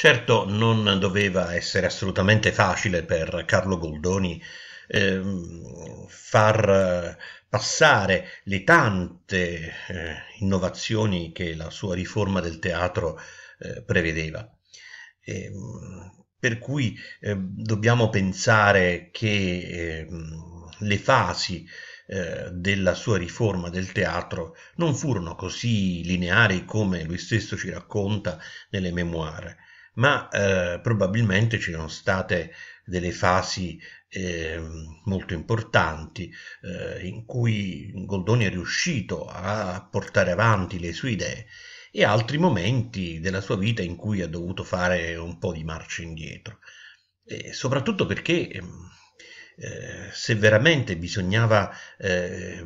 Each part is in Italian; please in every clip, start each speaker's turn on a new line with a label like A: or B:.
A: Certo non doveva essere assolutamente facile per Carlo Goldoni eh, far passare le tante eh, innovazioni che la sua riforma del teatro eh, prevedeva. E, ehm, per cui ehm, dobbiamo pensare che ehm, le fasi eh, della sua riforma del teatro non furono così lineari come lui stesso ci racconta nelle memoire ma eh, probabilmente ci sono state delle fasi eh, molto importanti eh, in cui Goldoni è riuscito a portare avanti le sue idee e altri momenti della sua vita in cui ha dovuto fare un po' di marcia indietro. E soprattutto perché ehm, eh, se veramente bisognava eh,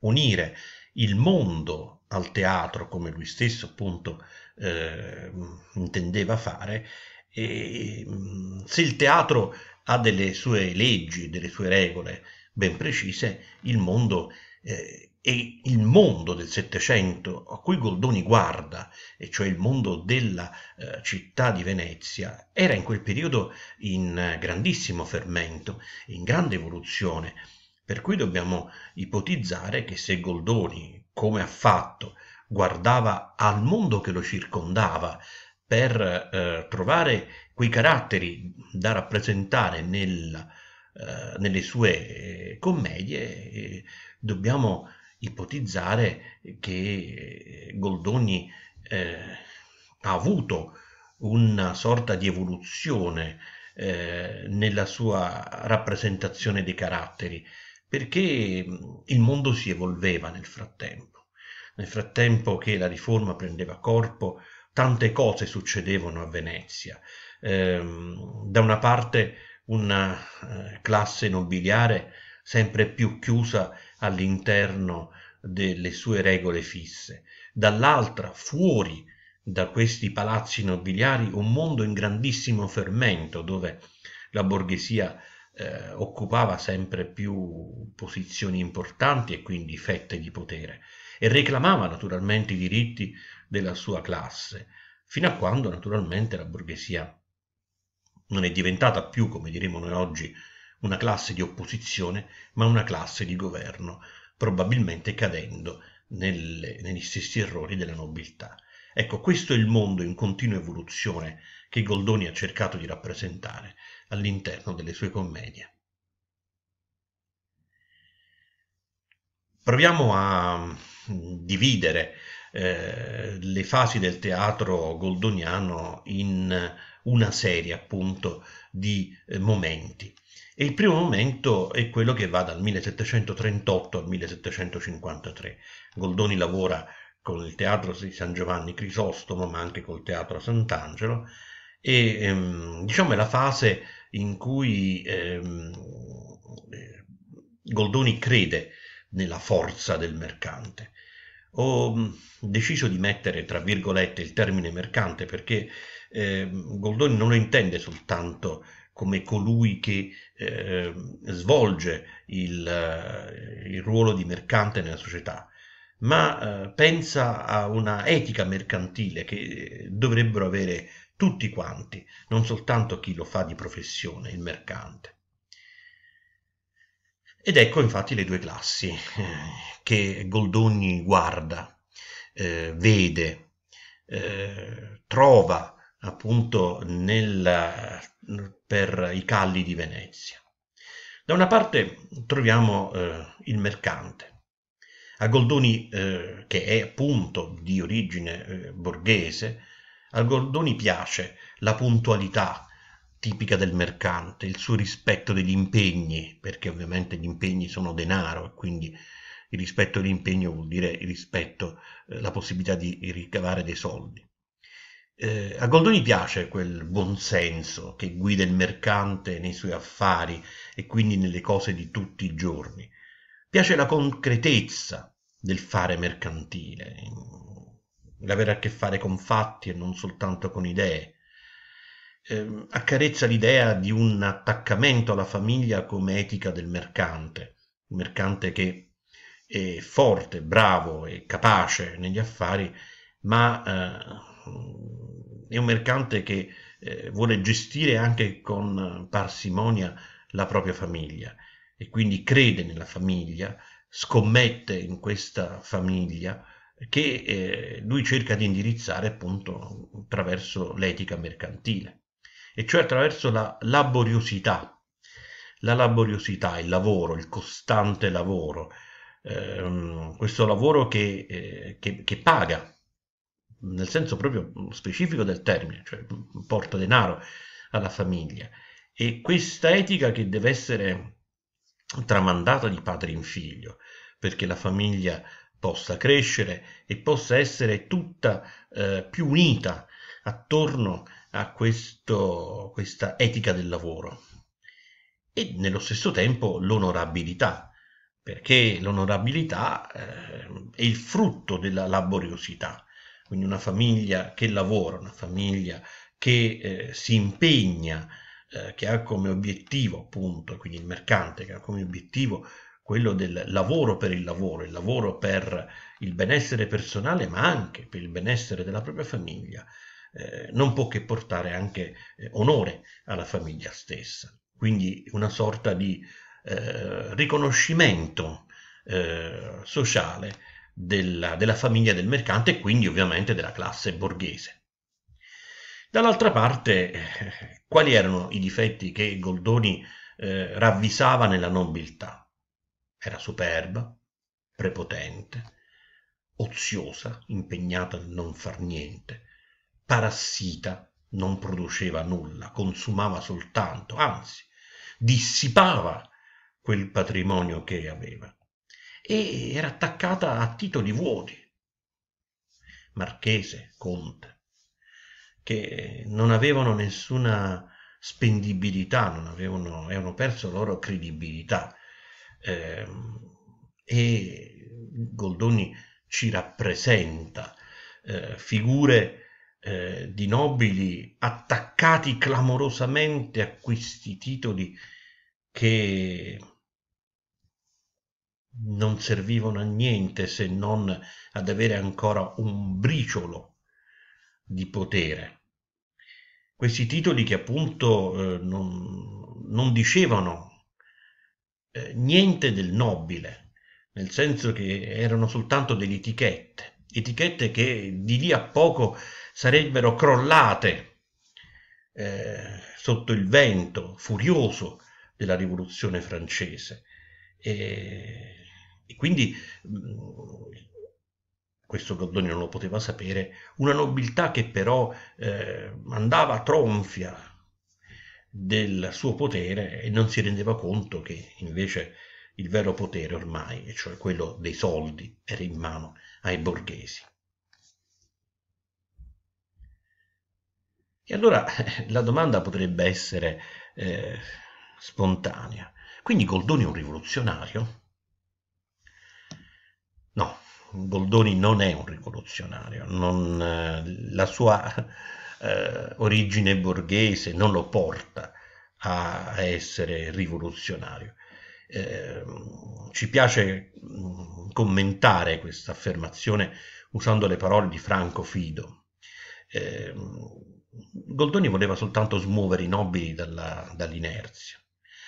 A: unire il mondo al teatro, come lui stesso appunto eh, intendeva fare. E, mm, se il teatro ha delle sue leggi, delle sue regole ben precise, il mondo eh, e il mondo del Settecento a cui Goldoni guarda, e cioè il mondo della eh, città di Venezia, era in quel periodo in grandissimo fermento, in grande evoluzione, per cui dobbiamo ipotizzare che se Goldoni, come ha fatto, guardava al mondo che lo circondava per eh, trovare quei caratteri da rappresentare nel, eh, nelle sue eh, commedie, dobbiamo ipotizzare che Goldoni eh, ha avuto una sorta di evoluzione eh, nella sua rappresentazione dei caratteri, perché mm, il mondo si evolveva nel frattempo. Nel frattempo che la riforma prendeva corpo, tante cose succedevano a Venezia. Ehm, da una parte una eh, classe nobiliare sempre più chiusa all'interno delle sue regole fisse, dall'altra fuori da questi palazzi nobiliari un mondo in grandissimo fermento dove la borghesia eh, occupava sempre più posizioni importanti e quindi fette di potere e reclamava naturalmente i diritti della sua classe, fino a quando naturalmente la borghesia non è diventata più, come diremo noi oggi, una classe di opposizione, ma una classe di governo, probabilmente cadendo nelle, negli stessi errori della nobiltà. Ecco, questo è il mondo in continua evoluzione che Goldoni ha cercato di rappresentare all'interno delle sue commedie. Proviamo a dividere eh, le fasi del teatro goldoniano in una serie appunto di eh, momenti. E il primo momento è quello che va dal 1738 al 1753. Goldoni lavora con il teatro di San Giovanni Crisostomo, ma anche col teatro Sant'Angelo, e ehm, diciamo è la fase in cui ehm, eh, Goldoni crede nella forza del mercante. Ho mm, deciso di mettere, tra virgolette, il termine mercante perché eh, Goldoni non lo intende soltanto come colui che eh, svolge il, eh, il, ruolo di mercante nella società, ma eh, pensa a una etica mercantile che dovrebbero avere tutti quanti, non soltanto chi lo fa di professione, il mercante. Ed ecco infatti le due classi eh, che Goldoni guarda, eh, vede, eh, trova appunto nel, per i calli di Venezia. Da una parte troviamo eh, il mercante, a Goldoni, eh, che è appunto di origine eh, borghese, a Goldoni piace la puntualità tipica del mercante, il suo rispetto degli impegni, perché ovviamente gli impegni sono denaro e quindi il rispetto dell'impegno vuol dire il rispetto, eh, la possibilità di ricavare dei soldi. Eh, a Goldoni piace quel buonsenso che guida il mercante nei suoi affari e quindi nelle cose di tutti i giorni. Piace la concretezza del fare mercantile, l'avere a che fare con fatti e non soltanto con idee eh, accarezza l'idea di un attaccamento alla famiglia come etica del mercante, un mercante che è forte, bravo e capace negli affari, ma eh, è un mercante che eh, vuole gestire anche con parsimonia la propria famiglia e quindi crede nella famiglia, scommette in questa famiglia che eh, lui cerca di indirizzare appunto attraverso l'etica mercantile e cioè attraverso la laboriosità. La laboriosità, il lavoro, il costante lavoro, ehm, questo lavoro che, eh, che, che paga, nel senso proprio specifico del termine, cioè porta denaro alla famiglia. E questa etica che deve essere tramandata di padre in figlio, perché la famiglia possa crescere e possa essere tutta eh, più unita attorno a a questo, questa etica del lavoro e nello stesso tempo l'onorabilità, perché l'onorabilità eh, è il frutto della laboriosità, quindi una famiglia che lavora, una famiglia che eh, si impegna, eh, che ha come obiettivo appunto, quindi il mercante che ha come obiettivo quello del lavoro per il lavoro, il lavoro per il benessere personale, ma anche per il benessere della propria famiglia, eh, non può che portare anche eh, onore alla famiglia stessa. Quindi una sorta di eh, riconoscimento eh, sociale della, della famiglia del mercante e quindi ovviamente della classe borghese. Dall'altra parte, eh, quali erano i difetti che Goldoni eh, ravvisava nella nobiltà? Era superba, prepotente, oziosa, impegnata nel non far niente, parassita, non produceva nulla, consumava soltanto, anzi, dissipava quel patrimonio che aveva e era attaccata a titoli vuoti. Marchese, Conte, che non avevano nessuna spendibilità, non avevano, avevano perso la loro credibilità. Eh, e Goldoni ci rappresenta eh, figure eh, di nobili attaccati clamorosamente a questi titoli che non servivano a niente se non ad avere ancora un briciolo di potere. Questi titoli che appunto eh, non, non, dicevano eh, niente del nobile, nel senso che erano soltanto delle etichette, etichette che di lì a poco sarebbero crollate eh, sotto il vento furioso della rivoluzione francese. E, e quindi mm, questo Goldoni non lo poteva sapere, una nobiltà che però eh, andava tronfia del suo potere e non si rendeva conto che invece il vero potere ormai, cioè quello dei soldi, era in mano ai borghesi. E allora la domanda potrebbe essere eh, spontanea. Quindi Goldoni è un rivoluzionario? No, Goldoni non è un rivoluzionario, non, eh, la sua eh, origine borghese non lo porta a, essere rivoluzionario. Eh, ci piace mm, commentare questa affermazione usando le parole di Franco Fido. Eh, Goldoni voleva soltanto smuovere i nobili dall'inerzia,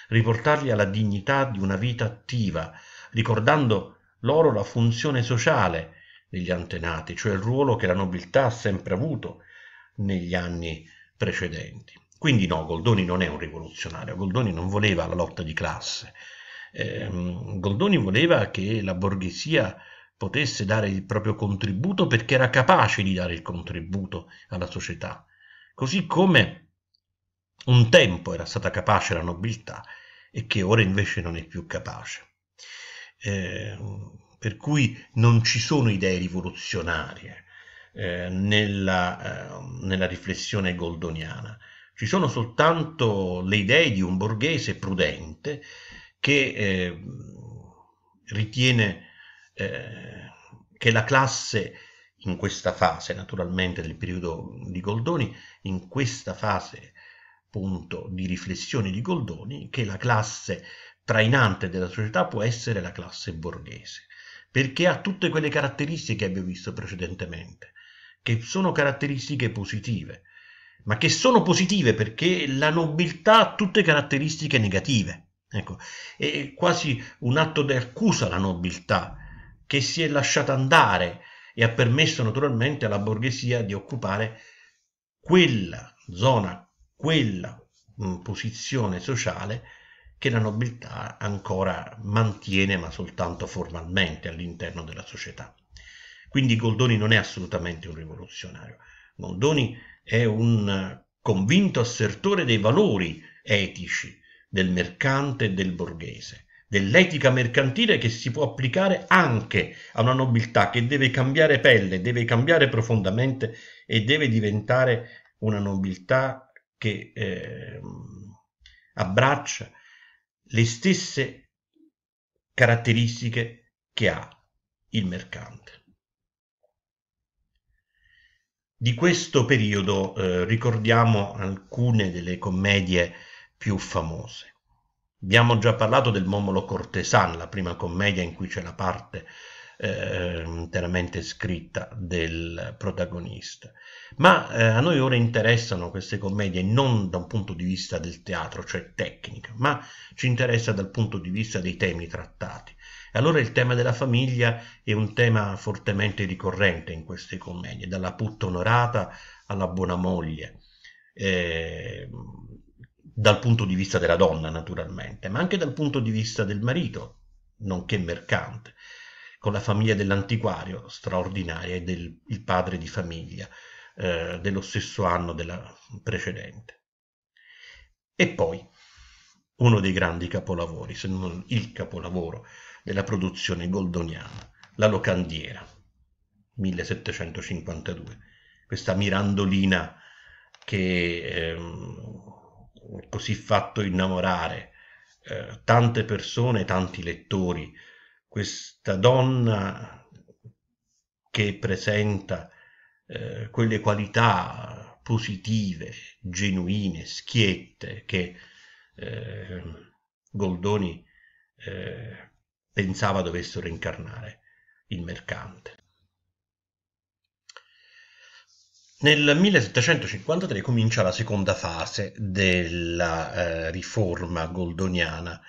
A: riportarli alla dignità di una vita attiva, ricordando loro la funzione sociale degli antenati, cioè il ruolo che la nobiltà ha sempre avuto negli anni precedenti. Quindi no, Goldoni non è un rivoluzionario, Goldoni non voleva la lotta di classe, eh, Goldoni voleva che la borghesia potesse dare il proprio contributo perché era capace di dare il contributo alla società così come un tempo era stata capace la nobiltà e che ora invece non è più capace. Eh, per cui non ci sono idee rivoluzionarie eh, nella, eh, nella, riflessione goldoniana, ci sono soltanto le idee di un borghese prudente che eh, ritiene eh, che la classe in questa fase naturalmente del periodo di Goldoni, in questa fase appunto di riflessione di Goldoni, che la classe trainante della società può essere la classe borghese, perché ha tutte quelle caratteristiche che abbiamo visto precedentemente, che sono caratteristiche positive, ma che sono positive perché la nobiltà ha tutte caratteristiche negative. Ecco, è quasi un atto di accusa alla nobiltà che si è lasciata andare e ha permesso naturalmente alla borghesia di occupare quella zona, quella mm, posizione sociale che la nobiltà ancora mantiene ma soltanto formalmente all'interno della società. Quindi Goldoni non è assolutamente un rivoluzionario. Goldoni è un convinto assertore dei valori etici del mercante e del borghese dell'etica mercantile che si può applicare anche a una nobiltà che deve cambiare pelle, deve cambiare profondamente e deve diventare una nobiltà che eh, abbraccia le stesse caratteristiche che ha il mercante. Di questo periodo eh, ricordiamo alcune delle commedie più famose. Abbiamo già parlato del Momolo Cortesan, la prima commedia in cui c'è la parte eh, interamente scritta del protagonista. Ma eh, a noi ora interessano queste commedie non da un punto di vista del teatro, cioè tecnica, ma ci interessa dal punto di vista dei temi trattati. E allora il tema della famiglia è un tema fortemente ricorrente in queste commedie, dalla putta onorata alla buona moglie. Eh, dal punto di vista della donna naturalmente, ma anche dal punto di vista del marito, nonché mercante, con la famiglia dell'antiquario straordinaria e del padre di famiglia eh, dello stesso anno della precedente. E poi uno dei grandi capolavori, se non il capolavoro della produzione goldoniana, la locandiera, 1752, questa mirandolina che... Ehm, così fatto innamorare eh, tante persone, tanti lettori. Questa donna che presenta eh, quelle qualità positive, genuine, schiette che eh, Goldoni eh, pensava dovessero incarnare il mercante. Nel 1753 comincia la seconda fase della eh, riforma goldoniana.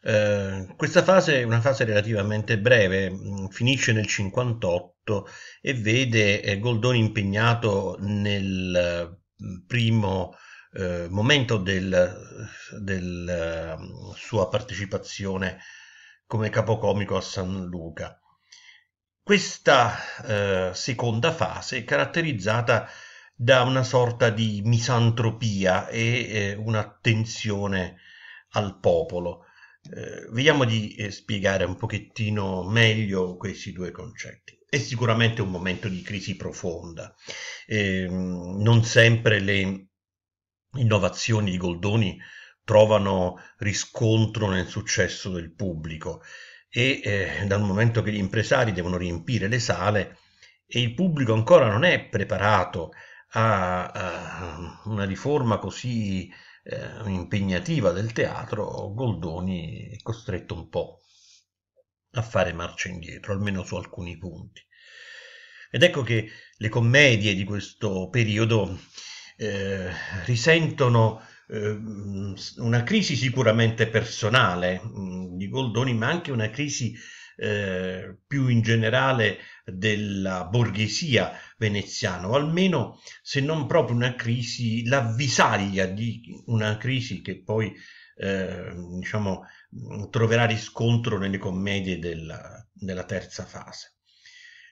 A: Eh, questa fase è una fase relativamente breve, mm, finisce nel 58 e vede eh, Goldoni impegnato nel mm, primo eh, momento della del, mm, sua partecipazione come capocomico a San Luca. Questa eh, seconda fase è caratterizzata da una sorta di misantropia e eh, un'attenzione al popolo. Eh, vediamo di eh, spiegare un pochettino meglio questi due concetti. È sicuramente un momento di crisi profonda. Eh, non sempre le innovazioni di Goldoni trovano riscontro nel successo del pubblico e eh, dal momento che gli impresari devono riempire le sale e il pubblico ancora non è preparato a, a una riforma così eh, impegnativa del teatro, Goldoni è costretto un po' a fare marcia indietro, almeno su alcuni punti. Ed ecco che le commedie di questo periodo eh, risentono Ehm, una crisi sicuramente personale mm, di Goldoni, ma anche una crisi eh, più in generale della borghesia veneziana, o almeno se non proprio una crisi, l'avvisaglia di una crisi che poi eh, diciamo, mm, troverà riscontro nelle commedie della, della terza fase.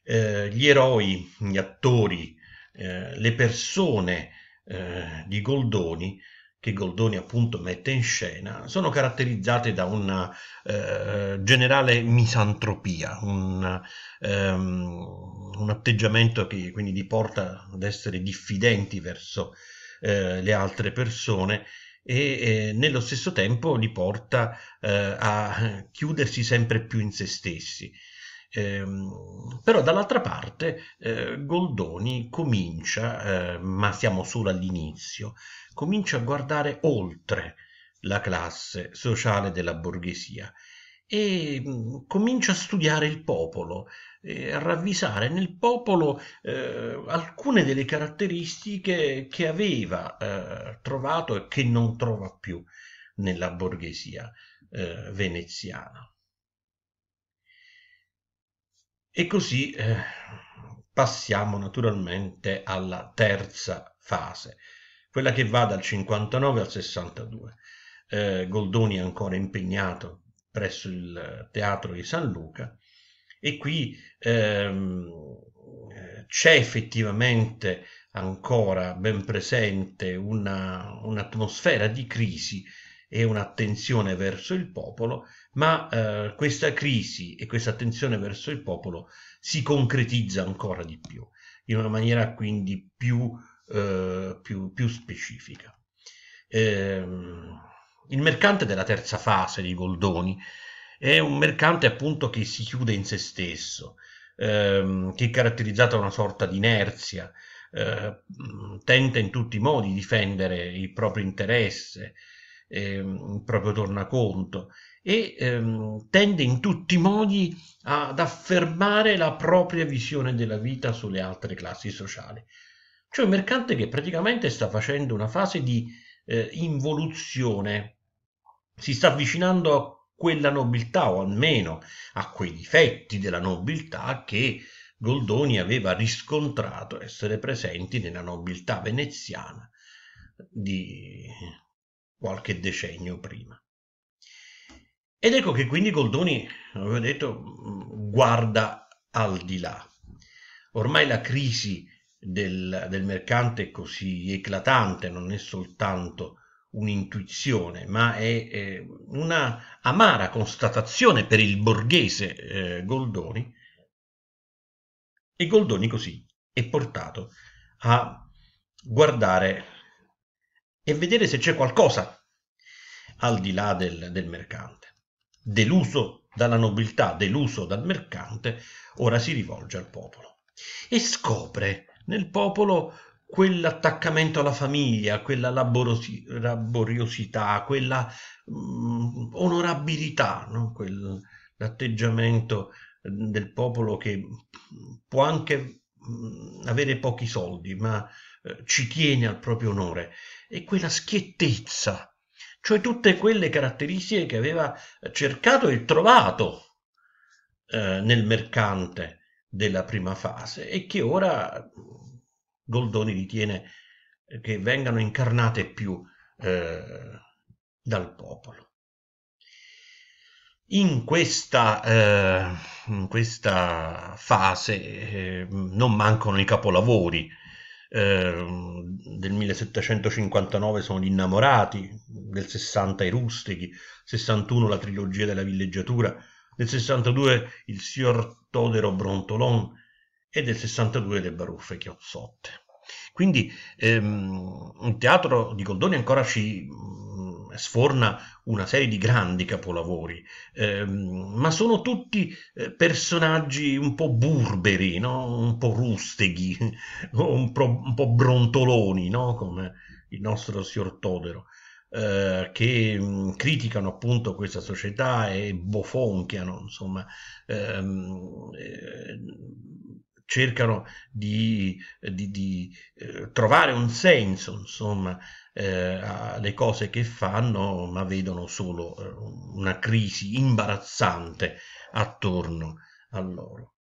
A: Eh, gli eroi, gli attori, eh, le persone eh, di Goldoni che Goldoni appunto mette in scena sono caratterizzate da una eh, generale misantropia, un, ehm, un, atteggiamento che quindi li porta ad essere diffidenti verso eh, le altre persone e eh, nello stesso tempo li porta eh, a chiudersi sempre più in se stessi. Eh, però dall'altra parte eh, Goldoni comincia, eh, ma siamo solo all'inizio, comincia a guardare oltre la classe sociale della borghesia e mm, comincia a studiare il popolo, a ravvisare nel popolo eh, alcune delle caratteristiche che aveva eh, trovato e che non trova più nella borghesia eh, veneziana. E così eh, passiamo naturalmente alla terza fase, quella che va dal 59 al 62. Eh, Goldoni è ancora impegnato presso il Teatro di San Luca e qui ehm, c'è effettivamente ancora ben presente una, un'atmosfera di crisi e un'attenzione verso il popolo, ma eh, questa crisi e questa attenzione verso il popolo si concretizza ancora di più, in una maniera quindi più eh, più, più, specifica. Ehm, il mercante della terza fase di Goldoni è un mercante appunto che si chiude in se stesso, ehm, che è caratterizzato da una sorta di inerzia, eh, mm, tenta in tutti i modi di difendere il proprio interesse, ehm, il proprio tornaconto e ehm, tende in tutti i modi ad affermare la propria visione della vita sulle altre classi sociali, cioè un mercante che praticamente sta facendo una fase di eh, involuzione, si sta avvicinando a quella nobiltà o almeno a quei difetti della nobiltà che Goldoni aveva riscontrato essere presenti nella nobiltà veneziana di qualche decennio prima. Ed ecco che quindi Goldoni, come ho detto, guarda al di là. Ormai la crisi del, del mercante così eclatante non è soltanto un'intuizione, ma è, è una amara constatazione per il borghese eh, Goldoni. E Goldoni così è portato a guardare e vedere se c'è qualcosa al di là del, del mercante. Deluso dalla nobiltà, deluso dal mercante, ora si rivolge al popolo e scopre nel popolo quell'attaccamento alla famiglia, quella laborosi, laboriosità, quella mh, mm, onorabilità, no? quell'atteggiamento del popolo che può anche mh, mm, avere pochi soldi, ma eh, ci tiene al proprio onore, e quella schiettezza, cioè tutte quelle caratteristiche che aveva eh, cercato e trovato eh, nel mercante della prima fase e che ora Goldoni ritiene che vengano incarnate più eh, dal popolo. In questa, eh, in questa fase eh, non mancano i capolavori. Eh, del 1759 sono gli innamorati, del 60 i rustichi, 61 la trilogia della villeggiatura, del 62 il signor Todero Brontolon e del 62 le baruffe chiozzotte. Quindi ehm, il teatro di Goldoni ancora ci mh, mm, sforna una serie di grandi capolavori, ehm, ma sono tutti eh, personaggi un po' burberi, no? un po' rusteghi, un po', un po brontoloni, no? come il nostro signor Todero. Eh, che criticano appunto questa società e bofonchiano, insomma, ehm, eh, cercano di, di, di eh, trovare un senso, insomma, eh, alle cose che fanno, ma vedono solo una crisi imbarazzante attorno a loro.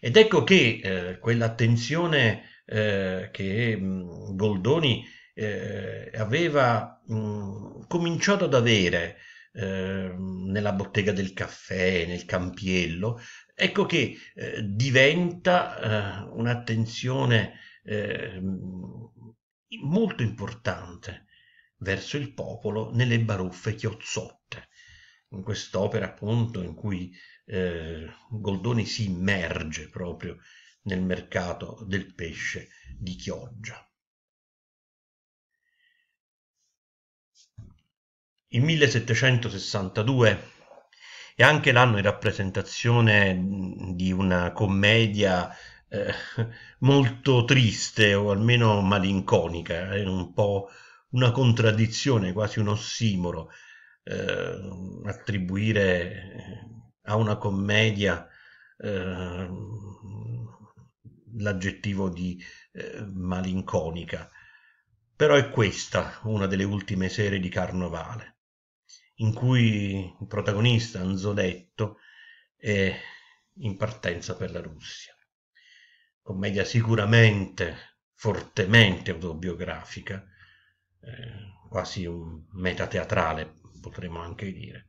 A: Ed ecco che quell'attenzione che mh, Goldoni eh, aveva mh, cominciato ad avere eh, nella bottega del caffè, nel campiello, ecco che eh, diventa eh, un'attenzione eh, molto importante verso il popolo nelle baruffe chiozzotte. In quest'opera appunto in cui eh, Goldoni si immerge proprio nel mercato del pesce di Chioggia. Il 1762 è anche l'anno in rappresentazione di una commedia eh, molto triste o almeno malinconica, è eh, un po' una contraddizione, quasi un ossimoro, eh, attribuire eh, a una commedia eh, l'aggettivo di eh, malinconica. Però è questa una delle ultime serie di Carnovale in cui il protagonista Anzodetto è in partenza per la Russia. Commedia sicuramente fortemente autobiografica, eh, quasi un metateatrale potremmo anche dire,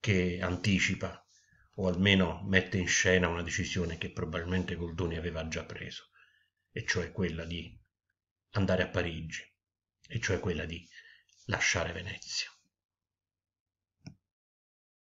A: che anticipa o almeno mette in scena una decisione che probabilmente Goldoni aveva già preso, e cioè quella di andare a Parigi, e cioè quella di lasciare Venezia.